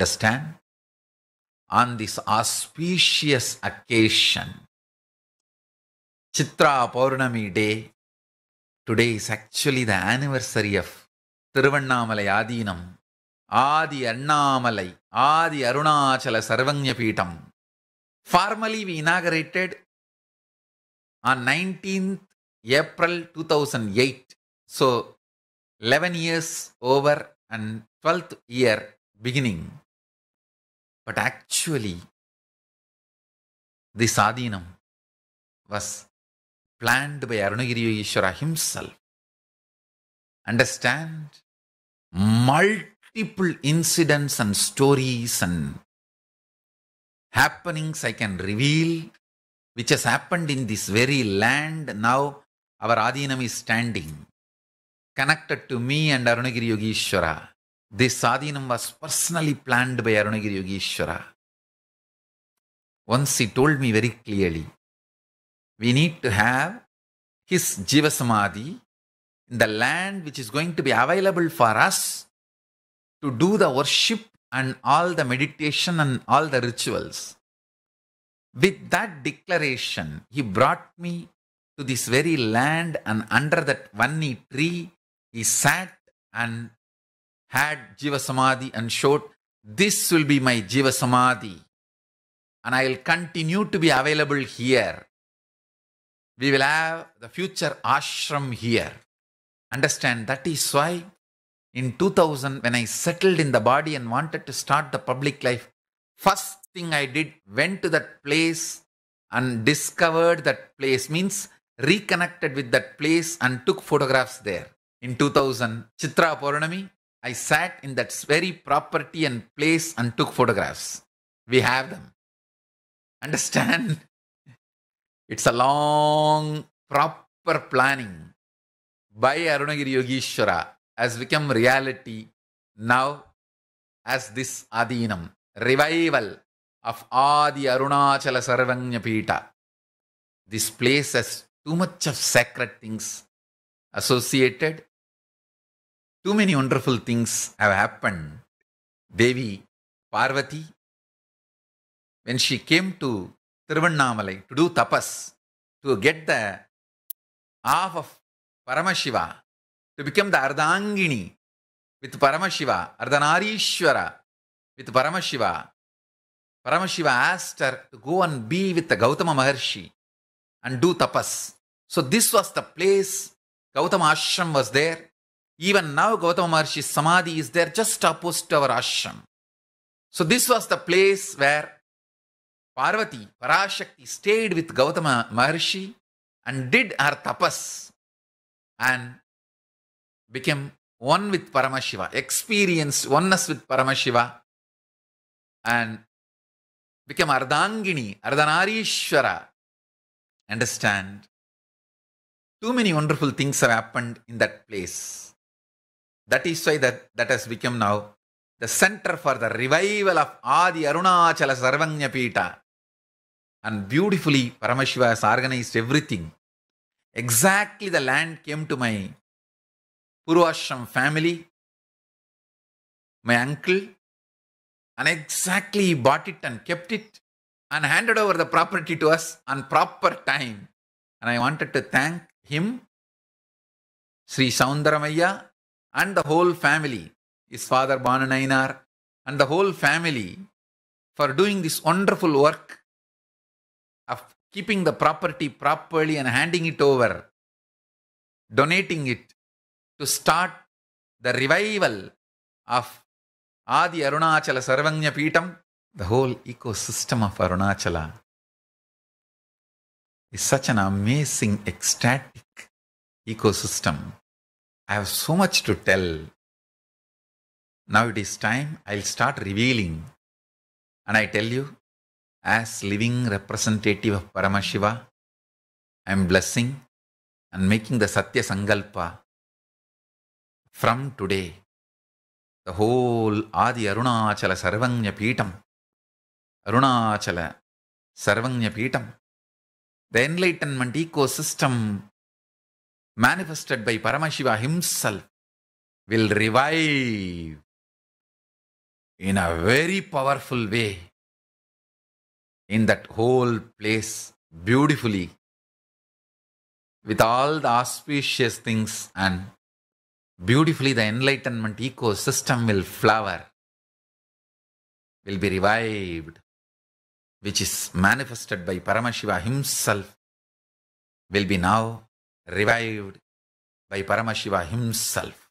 understand? On this auspicious occasion, Chitra Purnami day, today is actually the anniversary of Tiruvannamalai Adinam, Adi Annamalai, Adi Arunachala Sarvanya Peetam. Formally, we inaugurated on 19th April 2008. So, 11 years over and 12th year beginning. But actually, the sadhinam was planned by Arunagiri Ishwara himself. Understand? Multiple incidents and stories and happenings I can reveal, which has happened in this very land. Now our Adinam is standing, connected to me and Arunagiri Yogeshwara. This sadhinam was personally planned by Arunagiri Yogeshwara. Once he told me very clearly, we need to have his Jiva Samadhi in the land which is going to be available for us to do the worship and all the meditation and all the rituals. With that declaration, he brought me to this very land and under that Vanni tree, he sat and had Jiva Samadhi and showed, This will be my Jiva Samadhi, and I will continue to be available here. We will have the future ashram here. Understand that is why in 2000, when I settled in the body and wanted to start the public life, first thing I did went to that place and discovered that place, means reconnected with that place and took photographs there. In 2000, Chitra Purnami, I sat in that very property and place and took photographs. We have them. Understand? It's a long, proper planning by Arunagiri Yogishwara has become reality now as this Adinam, revival of Adi Arunachala Sarvanya Pita. This place has too much of sacred things associated too many wonderful things have happened. Devi Parvati, when she came to Tiruvannamalai to do tapas, to get the half of parama shiva to become the Ardhangini with parama shiva Ardhanarishwara with parama Paramashiva, Paramashiva asked her to go and be with the Gautama Maharshi and do tapas. So this was the place. Gautama Ashram was there. Even now, Gautama Maharishi's Samadhi is there just opposite our ashram. So, this was the place where Parvati, Parashakti, stayed with Gautama Maharshi and did her tapas and became one with Paramashiva, experienced oneness with Paramashiva, and became Ardangini, Ardhanarishwara. Understand? Too many wonderful things have happened in that place. That is why that, that has become now the center for the revival of Adi Arunachala Sarvanya Pita. And beautifully, Paramashiva has organized everything. Exactly the land came to my Puruashram family, my uncle, and exactly he bought it and kept it and handed over the property to us on proper time. And I wanted to thank him, Sri Soundaramaya, and the whole family, his father Bananainar, and the whole family for doing this wonderful work of keeping the property properly and handing it over, donating it to start the revival of Adi Arunachala Sarvanya Peetam, the whole ecosystem of Arunachala is such an amazing ecstatic ecosystem I have so much to tell. Now it is time I'll start revealing. And I tell you, as living representative of Paramashiva, I am blessing and making the Satya Sankalpa from today. The whole Adi Arunachala Sarvanya Peetam, Arunachala Sarvanya Peetam, the enlightenment ecosystem manifested by Paramashiva himself will revive in a very powerful way in that whole place beautifully with all the auspicious things and beautifully the enlightenment ecosystem will flower will be revived which is manifested by paramashiva himself will be now Revived by Paramashiva himself.